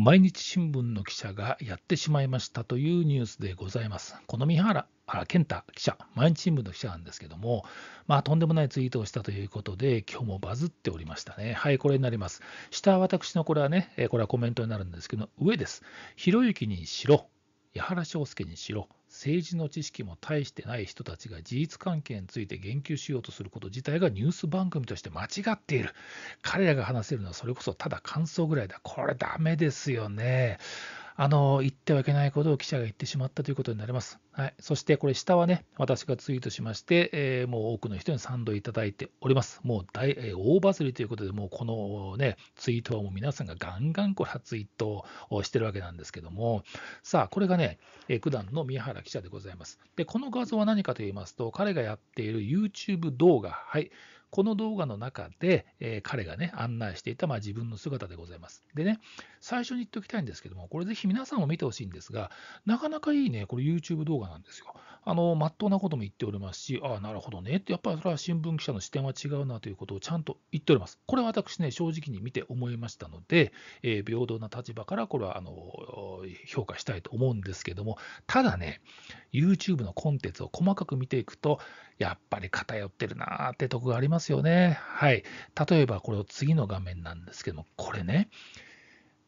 毎日新聞の記者がやってしまいましたというニュースでございます。この三原健太記者、毎日新聞の記者なんですけども、まあ、とんでもないツイートをしたということで、今日もバズっておりましたね。はい、これになります。下は私のこれはね、これはコメントになるんですけど、上です。ひろゆきにしろ、矢原章介にしろ、政治の知識も大してない人たちが事実関係について言及しようとすること自体がニュース番組として間違っている。彼らが話せるのはそれこそただ感想ぐらいだ。これダメですよね。あの、言ってはいけないことを記者が言ってしまったということになります。はい。そしてこれ下はね、私がツイートしまして、えー、もう多くの人に賛同いただいております。もう大、えー、大バズりということで、もうこのね、ツイートはもう皆さんがガンガンこれはツイートをしてるわけなんですけども、さあ、これがね、えー、九段の宮原記者でございます。で、この画像は何かと言いますと、彼がやっている YouTube 動画、はい。この動画の中で、えー、彼がね、案内していた、まあ、自分の姿でございます。でね、最初に言っておきたいんですけども、これぜひ皆さんも見てほしいんですが、なかなかいいね、これ YouTube 動画なんですよ。あの、まっとうなことも言っておりますし、ああ、なるほどねって、やっぱりそれは新聞記者の視点は違うなということをちゃんと言っております。これは私ね、正直に見て思いましたので、えー、平等な立場からこれはあの評価したいと思うんですけども、ただね、YouTube のコンテンツを細かく見ていくと、やっぱり偏ってるなーってとこがありますますよね。はい。例えば、これを次の画面なんですけども、これね、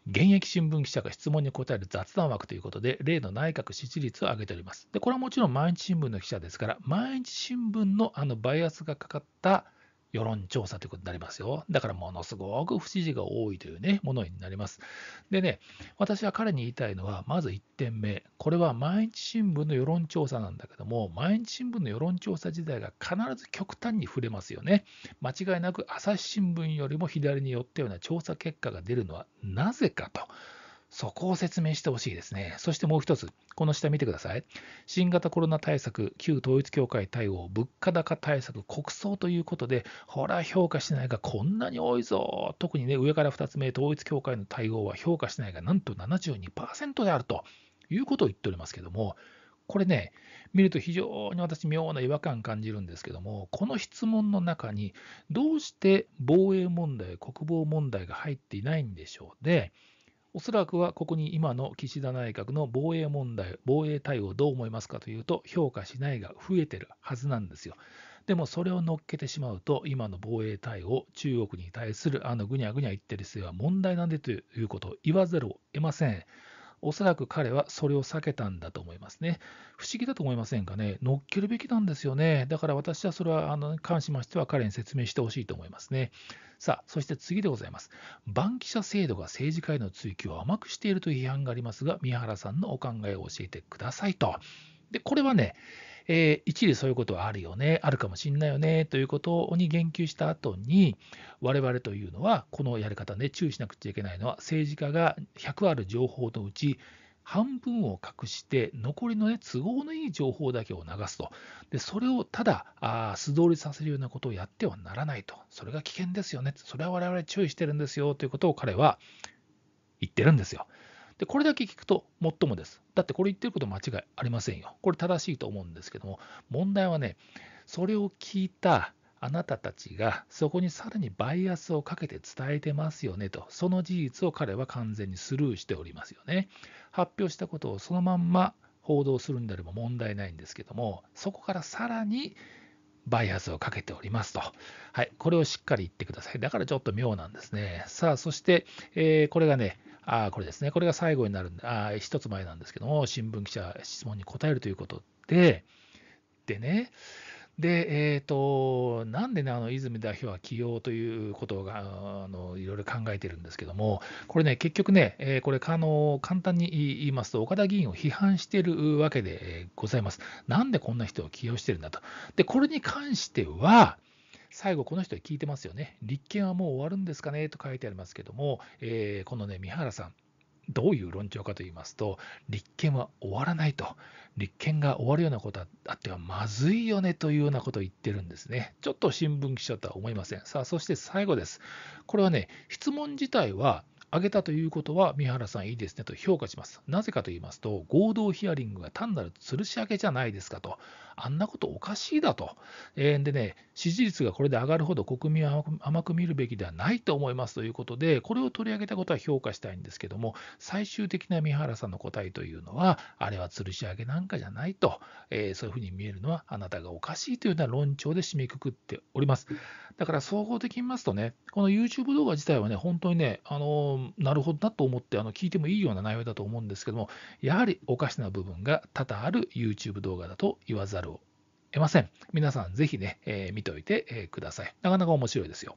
現役新聞記者が質問に答える雑談枠ということで、例の内閣支持率を上げております。で、これはもちろん毎日新聞の記者ですから、毎日新聞のあのバイアスがかかった世論調査ということになりますよ。だからものすごく不支持が多いというね、ものになります。でね、私は彼に言いたいのは、まず1点目、これは毎日新聞の世論調査なんだけども、毎日新聞の世論調査自体が必ず極端に触れますよね。間違いなく朝日新聞よりも左に寄ったような調査結果が出るのはなぜかと。そこを説明してほしいですね。そしてもう一つ、この下見てください。新型コロナ対策、旧統一教会対応、物価高対策、国葬ということで、ほら、評価しないがこんなに多いぞ。特にね、上から2つ目、統一教会の対応は評価しないがなんと72%であるということを言っておりますけども、これね、見ると非常に私、妙な違和感感じるんですけども、この質問の中に、どうして防衛問題、国防問題が入っていないんでしょうで、ね、おそらくはここに今の岸田内閣の防衛問題、防衛対応どう思いますかというと、評価しないが増えてるはずなんですよ。でもそれを乗っけてしまうと、今の防衛対応、中国に対するあのぐにゃぐにゃ言ってる姿勢は問題なんでということを言わざるを得ません。おそらく彼はそれを避けたんだと思いますね。不思議だと思いませんかね。乗っけるべきなんですよね。だから私はそれはあの関しましては彼に説明してほしいと思いますね。さあ、そして次でございます。番記者制度が政治家への追及を甘くしているという批判がありますが、宮原さんのお考えを教えてくださいと。で、これはね、えー、一理そういうことはあるよね、あるかもしんないよねということに言及した後に、我々というのは、このやり方で、ね、注意しなくちゃいけないのは、政治家が100ある情報のうち、半分を隠して、残りの、ね、都合のいい情報だけを流すと、でそれをただあ素通りさせるようなことをやってはならないと、それが危険ですよね、それは我々注意してるんですよということを彼は言ってるんですよ。で、これだけ聞くと、もっともです。だってこれ言ってること間違いありませんよ。これ正しいと思うんですけども、問題はね、それを聞いたあなたたちが、そこにさらにバイアスをかけて伝えてますよねと、その事実を彼は完全にスルーしておりますよね。発表したことをそのまんま報道するんであれば問題ないんですけども、そこからさらにバイアスをかけておりますと。はい、これをしっかり言ってください。だからちょっと妙なんですね。さあ、そして、えー、これがね、あこれですね、これが最後になるんあ一つ前なんですけども、新聞記者質問に答えるということで、でね、で、えっ、ー、と、なんでね、あの泉代表は起用ということが、あのいろいろ考えてるんですけども、これね、結局ね、えー、これあの、簡単に言いますと、岡田議員を批判しているわけでございます。なんでこんな人を起用してるんだと。で、これに関しては、最後、この人に聞いてますよね。立憲はもう終わるんですかねと書いてありますけども、えー、このね、三原さん、どういう論調かと言いますと、立憲は終わらないと、立憲が終わるようなことはあってはまずいよねというようなことを言ってるんですね。ちょっと新聞記者とは思いません。さあ、そして最後です。これはね、質問自体は、挙げたということは、三原さんいいですねと評価します。なぜかと言いますと、合同ヒアリングが単なる吊るし上げじゃないですかと。あんなことおかしいだと、えでね、支持率がこれで上がるほど国民は甘く見るべきではないと思いますということで、これを取り上げたことは評価したいんですけども、最終的な三原さんの答えというのは、あれは吊るし上げなんかじゃないと、えそういうふうに見えるのは、あなたがおかしいというような論調で締めくくっております。だから総合的に見ますとね、この YouTube 動画自体はね、本当にね、あのなるほどなと思ってあの聞いてもいいような内容だと思うんですけども、やはりおかしな部分が多々ある YouTube 動画だと言わざるをえません。皆さんぜひね、えー、見ておいて、えください。なかなか面白いですよ。